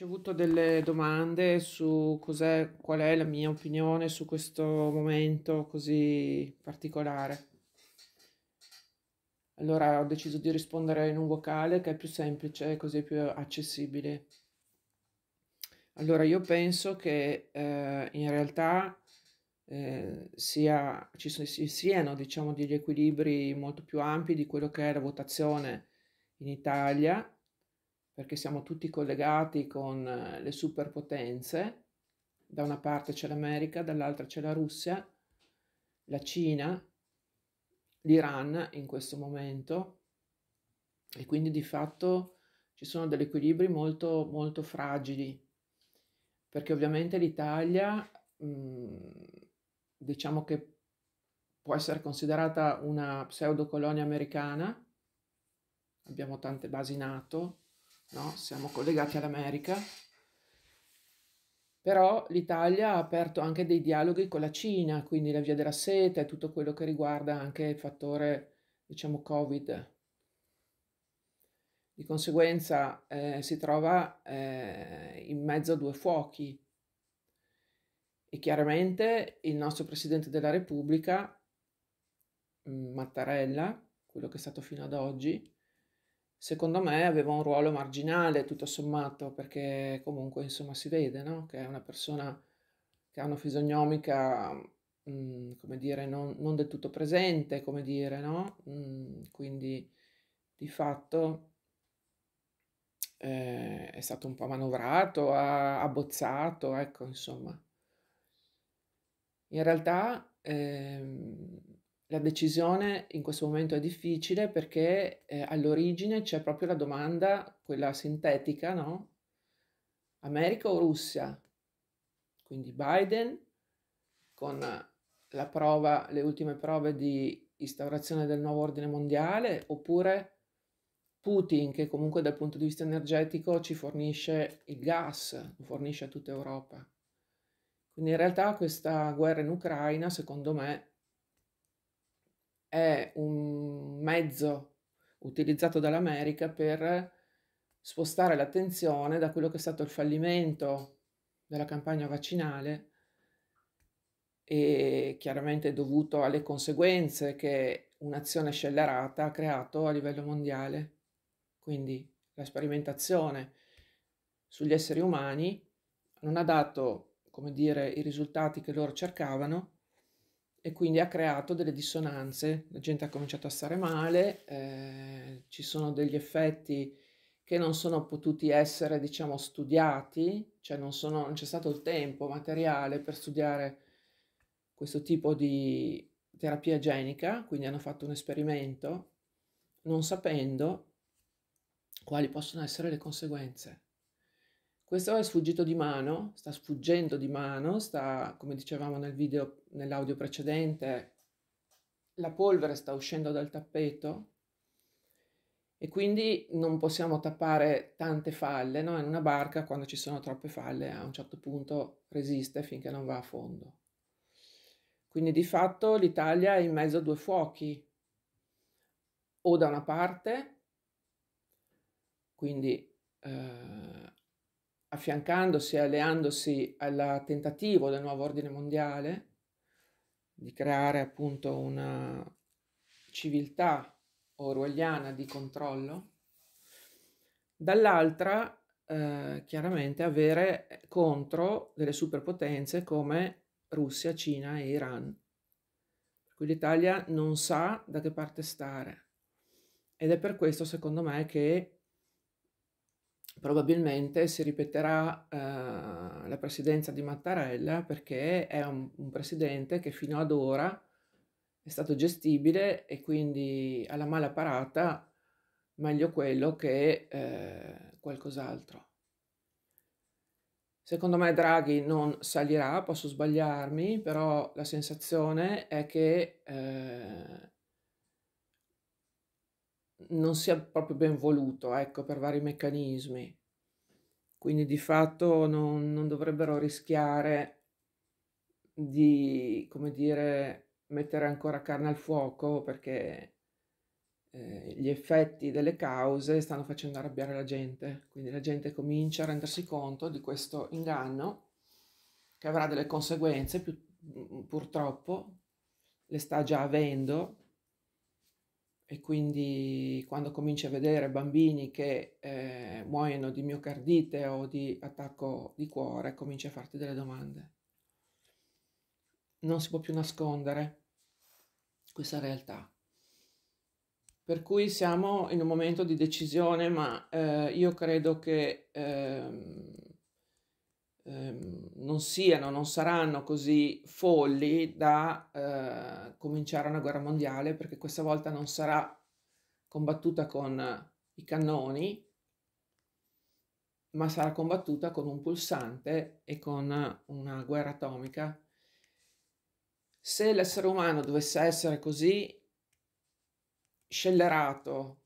ricevuto delle domande su cos'è, qual è la mia opinione su questo momento così particolare. Allora ho deciso di rispondere in un vocale che è più semplice, così più accessibile. Allora io penso che eh, in realtà eh, sia, ci sono, si, siano diciamo, degli equilibri molto più ampi di quello che è la votazione in Italia perché siamo tutti collegati con eh, le superpotenze, da una parte c'è l'America, dall'altra c'è la Russia, la Cina, l'Iran in questo momento e quindi di fatto ci sono degli equilibri molto, molto fragili perché ovviamente l'Italia mhmm, diciamo che può essere considerata una pseudo colonia americana, abbiamo tante basi NATO, no? siamo collegati all'America, però l'Italia ha aperto anche dei dialoghi con la Cina, quindi la via della seta e tutto quello che riguarda anche il fattore, diciamo, Covid. Di conseguenza eh, si trova eh, in mezzo a due fuochi e chiaramente il nostro Presidente della Repubblica, mm, Mattarella, quello che è stato fino ad oggi, secondo me aveva un ruolo marginale tutto sommato, perché comunque insomma si vede no? che è una persona che ha una fisionomica, mh, mm, come dire, non, non, del tutto presente, come dire, no? Mh, mm, quindi di fatto eh, è stato un po' manovrato, abbozzato, ecco, insomma. In realtà... Ehm, la decisione in questo momento è difficile perché eh, all'origine c'è proprio la domanda, quella sintetica, no? America o Russia? Quindi Biden con la prova, le ultime prove di instaurazione del nuovo ordine mondiale oppure Putin che comunque dal punto di vista energetico ci fornisce il gas, lo fornisce a tutta Europa. Quindi in realtà questa guerra in Ucraina, secondo me, è un mezzo utilizzato dall'America per spostare l'attenzione da quello che è stato il fallimento della campagna vaccinale e chiaramente dovuto alle conseguenze che un'azione scellerata ha creato a livello mondiale. Quindi la sperimentazione sugli esseri umani non ha dato, come dire, i risultati che loro cercavano e quindi ha creato delle dissonanze, la gente ha cominciato a stare male, eh, ci sono degli effetti che non sono potuti essere, diciamo, studiati, cioè non, sono, non c'è stato il tempo materiale per studiare questo tipo di terapia genica, quindi hanno fatto un esperimento non sapendo quali possono essere le conseguenze. Questo è sfuggito di mano, sta sfuggendo di mano, sta, come dicevamo nel video, nell'audio precedente, la polvere sta uscendo dal tappeto e quindi non possiamo tappare tante falle, no? In una barca quando ci sono troppe falle a un certo punto resiste finché non va a fondo. Quindi di fatto l'Italia è in mezzo a due fuochi, o da una parte, quindi eh, affiancandosi e alleandosi al tentativo del nuovo ordine mondiale di creare appunto una civiltà orwelliana di controllo, dall'altra eh, chiaramente avere contro delle superpotenze come Russia, Cina e Iran. Per cui l'Italia non sa da che parte stare ed è per questo secondo me che probabilmente si ripeterà eh, la presidenza di Mattarella perché è un, un, presidente che fino ad ora è stato gestibile e quindi alla mala parata meglio quello che eh, qualcos'altro. Secondo me Draghi non salirà, posso sbagliarmi, però la sensazione è che eh, non sia proprio ben voluto, ecco, per vari meccanismi. Quindi di fatto non, non dovrebbero rischiare di, come dire, mettere ancora carne al fuoco perché eh, gli effetti delle cause stanno facendo arrabbiare la gente. Quindi la gente comincia a rendersi conto di questo inganno che avrà delle conseguenze, più, mm, purtroppo le sta già avendo e quindi quando cominci a vedere bambini che eh, muoiono di miocardite o di attacco di cuore, cominci a farti delle domande. Non si può più nascondere questa realtà. Per cui siamo in un momento di decisione, ma eh, io credo che... Eh, Ehm, non siano, non saranno così folli da eh, cominciare una guerra mondiale, perché questa volta non sarà combattuta con eh, i cannoni, ma sarà combattuta con un pulsante e con eh, una guerra atomica. Se l'essere umano dovesse essere così scellerato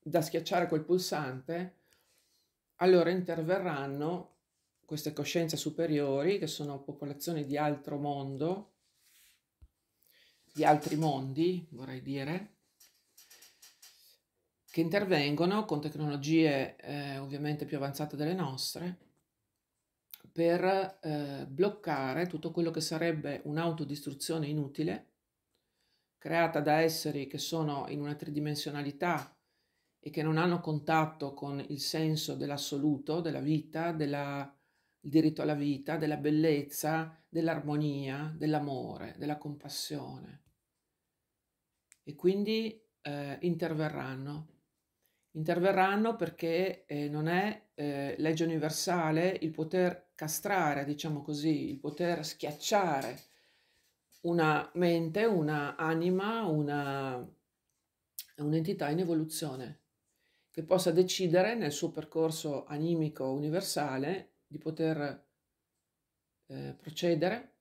da schiacciare quel pulsante, allora interverranno queste coscienze superiori che sono popolazioni di altro mondo, di altri mondi, vorrei dire, che intervengono con tecnologie eh, ovviamente più avanzate delle nostre per eh, bloccare tutto quello che sarebbe un'autodistruzione inutile creata da esseri che sono in una tridimensionalità e che non hanno contatto con il senso dell'assoluto, della vita, del diritto alla vita, della bellezza, dell'armonia, dell'amore, della compassione. E quindi eh, interverranno. Interverranno perché eh, non è eh, legge universale il poter castrare, diciamo così, il poter schiacciare una mente, una anima, una, un'entità in evoluzione che possa decidere nel suo percorso animico universale di poter eh, procedere,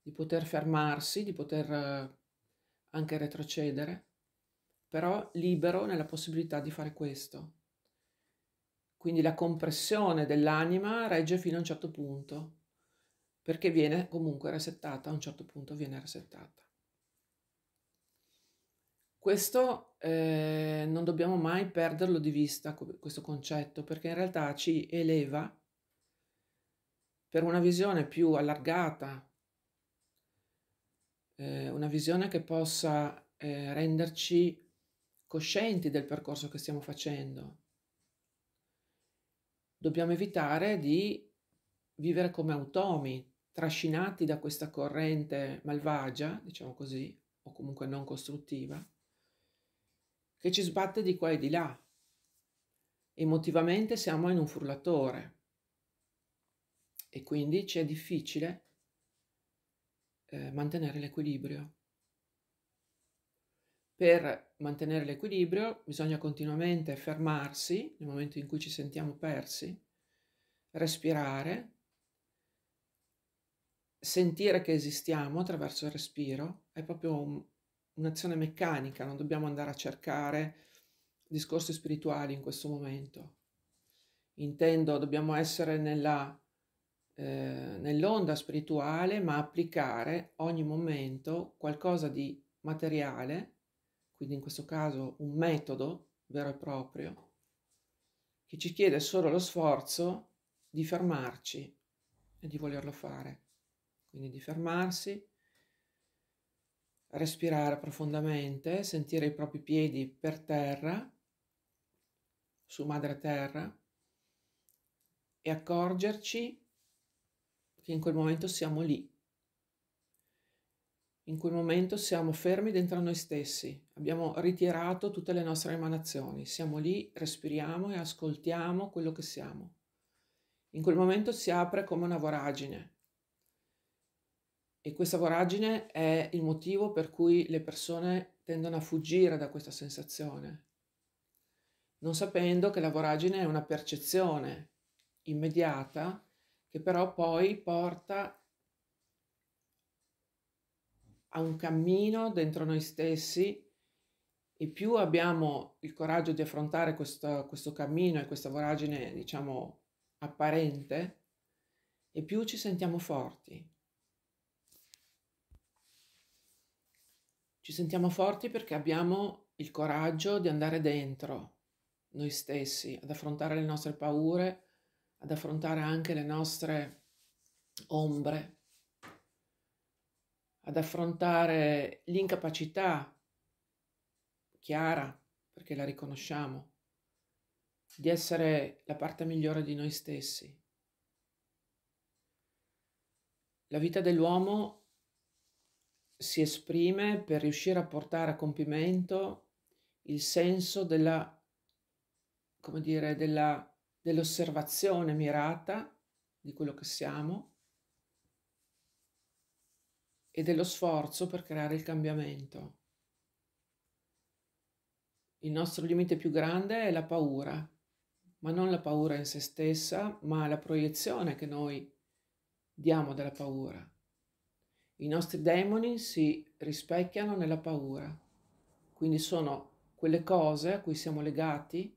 di poter fermarsi, di poter eh, anche retrocedere, però libero nella possibilità di fare questo. Quindi la compressione dell'anima regge fino a un certo punto, perché viene comunque resettata, a un certo punto viene resettata. Questo eh, non dobbiamo mai perderlo di vista questo concetto perché in realtà ci eleva per una visione più allargata, eh, una visione che possa eh, renderci coscienti del percorso che stiamo facendo. Dobbiamo evitare di vivere come automi, trascinati da questa corrente malvagia, diciamo così, o comunque non costruttiva, che ci sbatte di qua e di là. Emotivamente siamo in un frullatore e quindi ci è difficile eh, mantenere l'equilibrio. Per mantenere l'equilibrio bisogna continuamente fermarsi nel momento in cui ci sentiamo persi, respirare, sentire che esistiamo attraverso il respiro, è proprio un, un'azione meccanica, non dobbiamo andare a cercare discorsi spirituali in questo momento. Intendo, dobbiamo essere nella, eh, nell'onda spirituale, ma applicare ogni momento qualcosa di materiale, quindi in questo caso un metodo vero e proprio, che ci chiede solo lo sforzo di fermarci e di volerlo fare. Quindi di fermarsi, respirare profondamente, sentire i propri piedi per terra, su madre terra, e accorgerci che in quel momento siamo lì. In quel momento siamo fermi dentro noi stessi, abbiamo ritirato tutte le nostre emanazioni, siamo lì, respiriamo e ascoltiamo quello che siamo. In quel momento si apre come una voragine, e questa voragine è il motivo per cui le persone tendono a fuggire da questa sensazione, non sapendo che la voragine è una percezione immediata che però poi porta a un cammino dentro noi stessi e più abbiamo il coraggio di affrontare questo, questo cammino e questa voragine, diciamo, apparente, e più ci sentiamo forti. Ci sentiamo forti perché abbiamo il coraggio di andare dentro noi stessi, ad affrontare le nostre paure, ad affrontare anche le nostre ombre, ad affrontare l'incapacità chiara, perché la riconosciamo, di essere la parte migliore di noi stessi. La vita dell'uomo si esprime per riuscire a portare a compimento il senso della, come dire, della, dell'osservazione mirata di quello che siamo e dello sforzo per creare il cambiamento. Il nostro limite più grande è la paura, ma non la paura in se stessa, ma la proiezione che noi diamo della paura. I nostri demoni si rispecchiano nella paura, quindi sono quelle cose a cui siamo legati,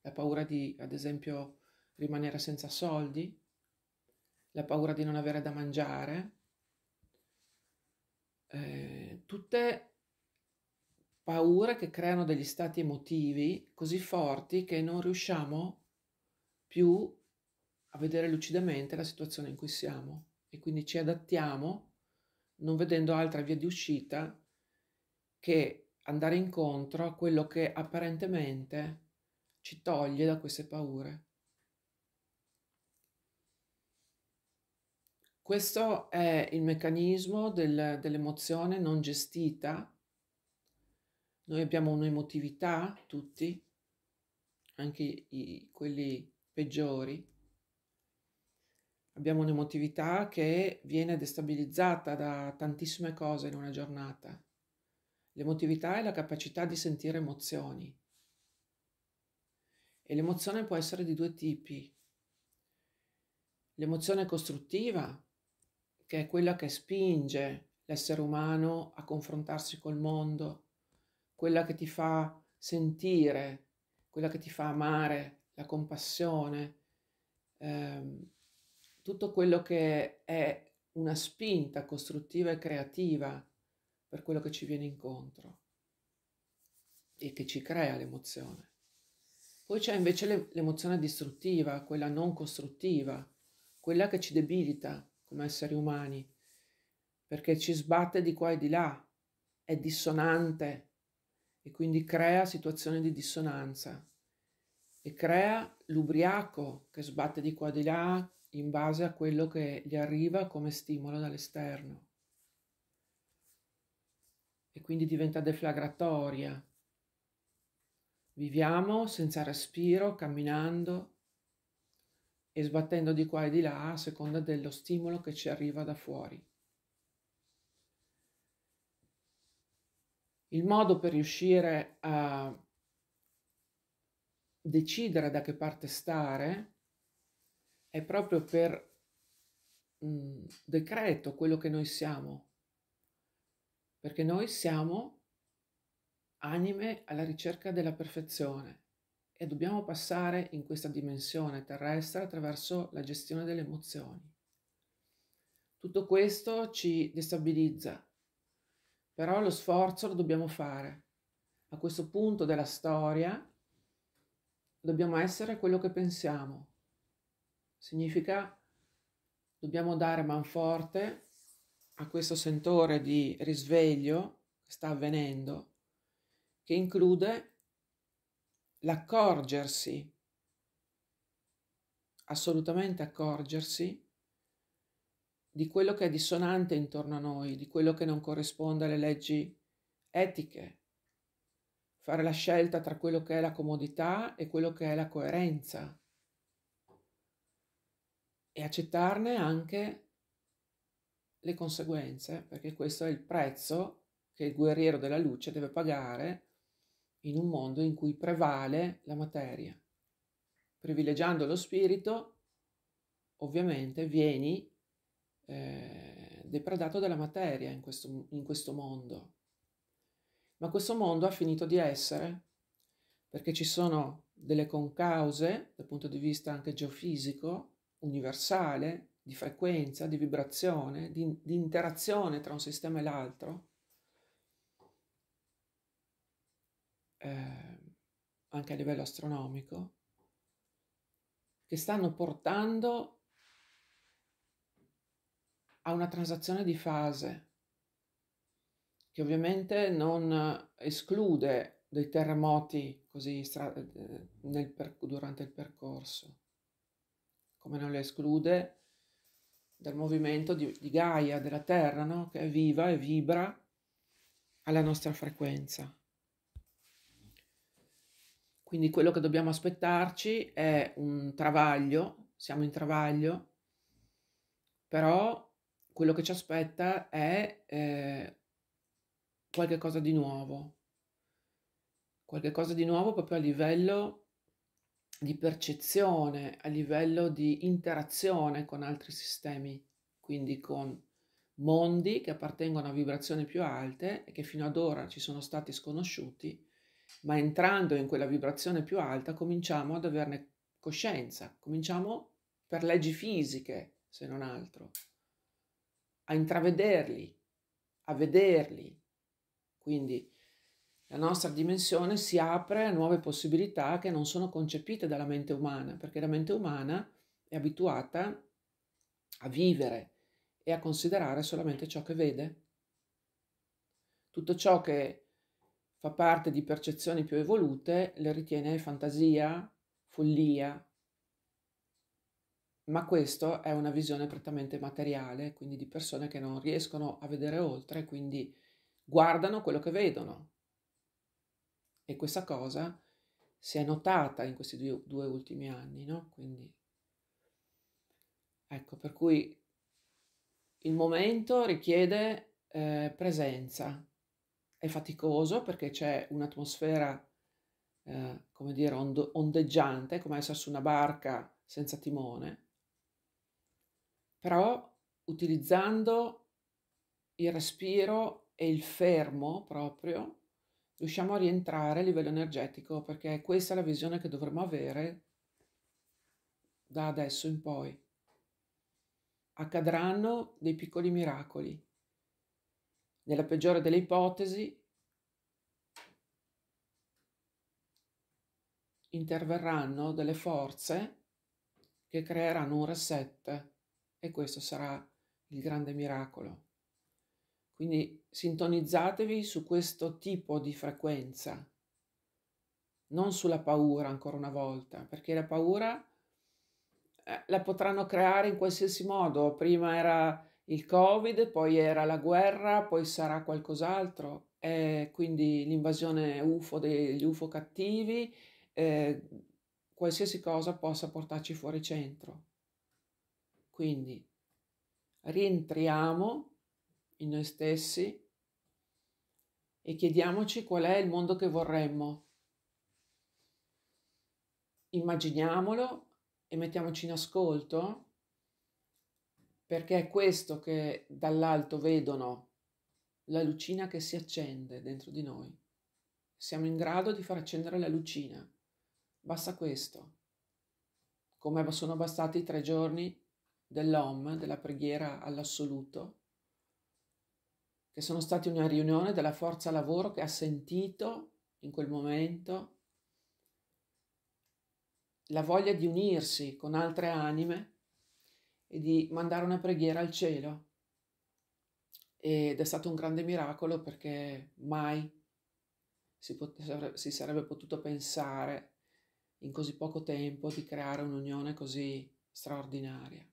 la paura di, ad esempio, rimanere senza soldi, la paura di non avere da mangiare, eh, tutte paure che creano degli stati emotivi così forti che non riusciamo più a vedere lucidamente la situazione in cui siamo e quindi ci adattiamo non vedendo altra via di uscita che andare incontro a quello che apparentemente ci toglie da queste paure. Questo è il meccanismo del, dell'emozione non gestita. Noi abbiamo un'emotività, tutti, anche i, quelli peggiori, Abbiamo un'emotività che viene destabilizzata da tantissime cose in una giornata. L'emotività è la capacità di sentire emozioni. E l'emozione può essere di due tipi. L'emozione costruttiva, che è quella che spinge l'essere umano a confrontarsi col mondo, quella che ti fa sentire, quella che ti fa amare, la compassione, ehm, tutto quello che è una spinta costruttiva e creativa per quello che ci viene incontro e che ci crea l'emozione. Poi c'è invece l'emozione distruttiva, quella non costruttiva, quella che ci debilita come esseri umani, perché ci sbatte di qua e di là, è dissonante e quindi crea situazioni di dissonanza e crea l'ubriaco che sbatte di qua e di là, in base a quello che gli arriva come stimolo dall'esterno. E quindi diventa deflagratoria. Viviamo senza respiro, camminando e sbattendo di qua e di là a seconda dello stimolo che ci arriva da fuori. Il modo per riuscire a decidere da che parte stare è proprio per mh, mm, decreto quello che noi siamo, perché noi siamo anime alla ricerca della perfezione e dobbiamo passare in questa dimensione terrestre attraverso la gestione delle emozioni. Tutto questo ci destabilizza, però lo sforzo lo dobbiamo fare. A questo punto della storia dobbiamo essere quello che pensiamo Significa dobbiamo dare manforte a questo sentore di risveglio che sta avvenendo, che include l'accorgersi, assolutamente accorgersi, di quello che è dissonante intorno a noi, di quello che non corrisponde alle leggi etiche, fare la scelta tra quello che è la comodità e quello che è la coerenza e accettarne anche le conseguenze, perché questo è il prezzo che il guerriero della luce deve pagare in un mondo in cui prevale la materia. Privilegiando lo spirito, ovviamente vieni eh, depredato dalla materia in questo, in questo mondo. Ma questo mondo ha finito di essere, perché ci sono delle concause dal punto di vista anche geofisico, universale, di frequenza, di vibrazione, di, di interazione tra un sistema e l'altro, eh, anche a livello astronomico, che stanno portando a una transazione di fase, che ovviamente non esclude dei terremoti così stra- eh, nel, durante il percorso come non le esclude, dal movimento di, di Gaia, della Terra, no? che è viva e vibra alla nostra frequenza. Quindi quello che dobbiamo aspettarci è un travaglio, siamo in travaglio, però quello che ci aspetta è eh, qualche di nuovo, qualcosa di nuovo proprio a livello di percezione, a livello di interazione con altri sistemi, quindi con mondi che appartengono a vibrazioni più alte e che fino ad ora ci sono stati sconosciuti, ma entrando in quella vibrazione più alta cominciamo ad averne coscienza, cominciamo per leggi fisiche, se non altro, a intravederli, a vederli. Quindi la nostra dimensione si apre a nuove possibilità che non sono concepite dalla mente umana, perché la mente umana è abituata a vivere e a considerare solamente ciò che vede. Tutto ciò che fa parte di percezioni più evolute le ritiene fantasia, follia, ma questa è una visione prettamente materiale, quindi di persone che non riescono a vedere oltre, quindi guardano quello che vedono, e questa cosa si è notata in questi due, due ultimi anni, no? Quindi, ecco, per cui il momento richiede eh, presenza. È faticoso perché c'è un'atmosfera, eh, come dire, ond- ondeggiante, come essere su una barca senza timone, però utilizzando il respiro e il fermo proprio riusciamo a rientrare a livello energetico perché questa è la visione che dovremmo avere da adesso in poi. Accadranno dei piccoli miracoli. Nella peggiore delle ipotesi interverranno delle forze che creeranno un reset e questo sarà il grande miracolo. Quindi sintonizzatevi su questo tipo di frequenza, non sulla paura ancora una volta, perché la paura eh, la potranno creare in qualsiasi modo. Prima era il Covid, poi era la guerra, poi sarà qualcos'altro. Eh, quindi l'invasione UFO degli UFO cattivi, eh, qualsiasi cosa possa portarci fuori centro. Quindi rientriamo in noi stessi e chiediamoci qual è il mondo che vorremmo. Immaginiamolo e mettiamoci in ascolto perché è questo che dall'alto vedono la lucina che si accende dentro di noi. Siamo in grado di far accendere la lucina. Basta questo. Come sono bastati i tre giorni dell'OM, della preghiera all'assoluto, che sono stati una riunione della forza lavoro che ha sentito in quel momento la voglia di unirsi con altre anime e di mandare una preghiera al cielo. Ed è stato un grande miracolo perché mai si, pot- si sarebbe potuto pensare in così poco tempo di creare un'unione così straordinaria.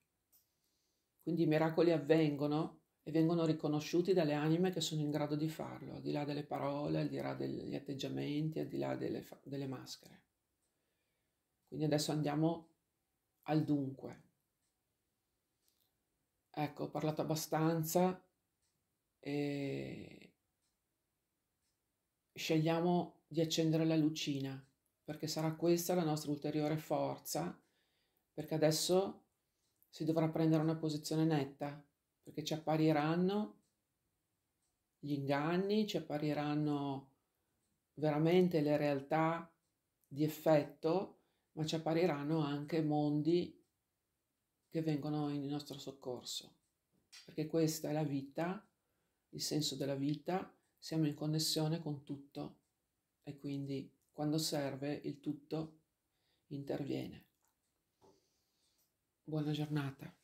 Quindi i miracoli avvengono e vengono riconosciuti dalle anime che sono in grado di farlo, al di là delle parole, al di là degli atteggiamenti, al di là delle, delle maschere. Quindi adesso andiamo al dunque. Ecco, ho parlato abbastanza e scegliamo di accendere la lucina, perché sarà questa la nostra ulteriore forza, perché adesso si dovrà prendere una posizione netta, perché ci appariranno gli inganni, ci appariranno veramente le realtà di effetto, ma ci appariranno anche mondi che vengono in nostro soccorso, perché questa è la vita, il senso della vita, siamo in connessione con tutto e quindi quando serve il tutto interviene. Buona giornata.